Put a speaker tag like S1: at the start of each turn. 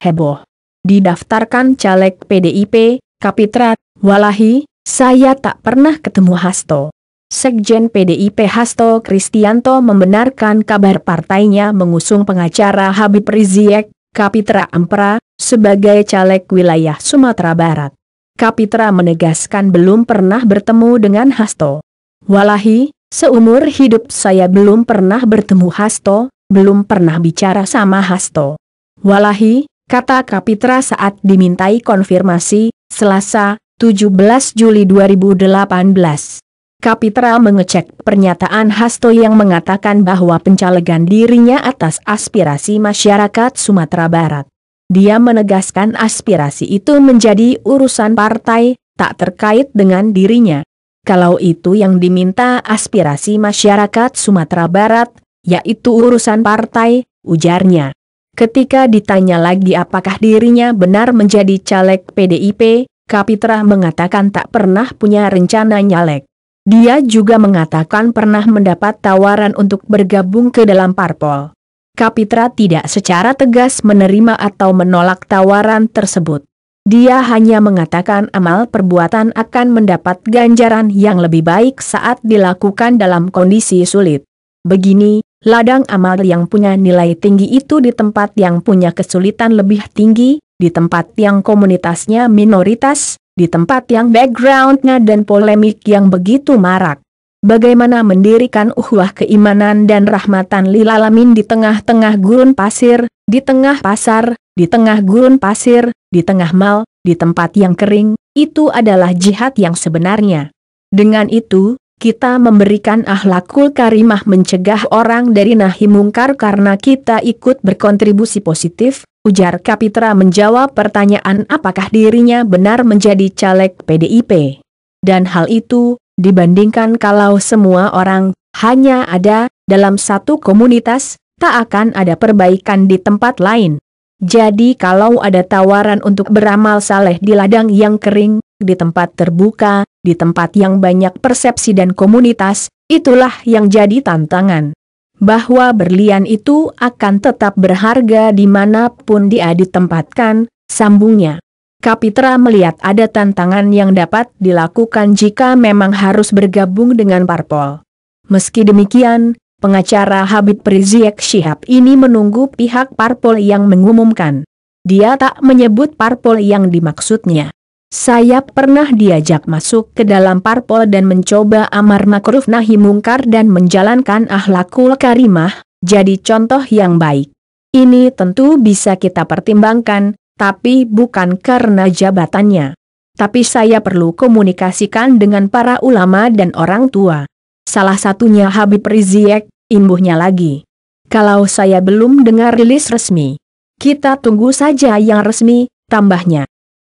S1: heboh. Didaftarkan caleg PDIP, Kapitra, Walahi, saya tak pernah ketemu Hasto. Sekjen PDIP Hasto Kristianto membenarkan kabar partainya mengusung pengacara Habib Rizieq Kapitra Ampera, sebagai caleg wilayah Sumatera Barat. Kapitra menegaskan belum pernah bertemu dengan Hasto. Walahi, seumur hidup saya belum pernah bertemu Hasto, belum pernah bicara sama Hasto. Walahi, kata Kapitra saat dimintai konfirmasi, Selasa, 17 Juli 2018. Kapitra mengecek pernyataan Hasto yang mengatakan bahwa pencalegan dirinya atas aspirasi masyarakat Sumatera Barat. Dia menegaskan aspirasi itu menjadi urusan partai, tak terkait dengan dirinya. Kalau itu yang diminta aspirasi masyarakat Sumatera Barat, yaitu urusan partai, ujarnya. Ketika ditanya lagi apakah dirinya benar menjadi caleg PDIP, Kapitra mengatakan tak pernah punya rencana nyalek. Dia juga mengatakan pernah mendapat tawaran untuk bergabung ke dalam parpol. Kapitra tidak secara tegas menerima atau menolak tawaran tersebut. Dia hanya mengatakan amal perbuatan akan mendapat ganjaran yang lebih baik saat dilakukan dalam kondisi sulit. Begini, ladang amal yang punya nilai tinggi itu di tempat yang punya kesulitan lebih tinggi, di tempat yang komunitasnya minoritas, di tempat yang backgroundnya dan polemik yang begitu marak. Bagaimana mendirikan uhuah keimanan dan rahmatan lilalamin di tengah-tengah gurun pasir, di tengah pasar, di tengah gurun pasir, di tengah mal, di tempat yang kering, itu adalah jihad yang sebenarnya. Dengan itu, kita memberikan ahlakul karimah mencegah orang dari nahi mungkar karena kita ikut berkontribusi positif, ujar Kapitra menjawab pertanyaan apakah dirinya benar menjadi caleg PDIP. Dan hal itu, dibandingkan kalau semua orang, hanya ada, dalam satu komunitas, tak akan ada perbaikan di tempat lain. Jadi kalau ada tawaran untuk beramal saleh di ladang yang kering, di tempat terbuka, di tempat yang banyak persepsi dan komunitas, itulah yang jadi tantangan. Bahwa berlian itu akan tetap berharga dimanapun dia ditempatkan, sambungnya. Kapitra melihat ada tantangan yang dapat dilakukan jika memang harus bergabung dengan parpol. Meski demikian, pengacara Habib Priziek Syihab ini menunggu pihak parpol yang mengumumkan. Dia tak menyebut parpol yang dimaksudnya. Saya pernah diajak masuk ke dalam parpol dan mencoba amar makruf nahi mungkar dan menjalankan ahlakul karimah, jadi contoh yang baik. Ini tentu bisa kita pertimbangkan, tapi bukan karena jabatannya. Tapi saya perlu komunikasikan dengan para ulama dan orang tua. Salah satunya Habib Rizieq, imbuhnya lagi. Kalau saya belum dengar rilis resmi, kita tunggu saja yang resmi, tambahnya.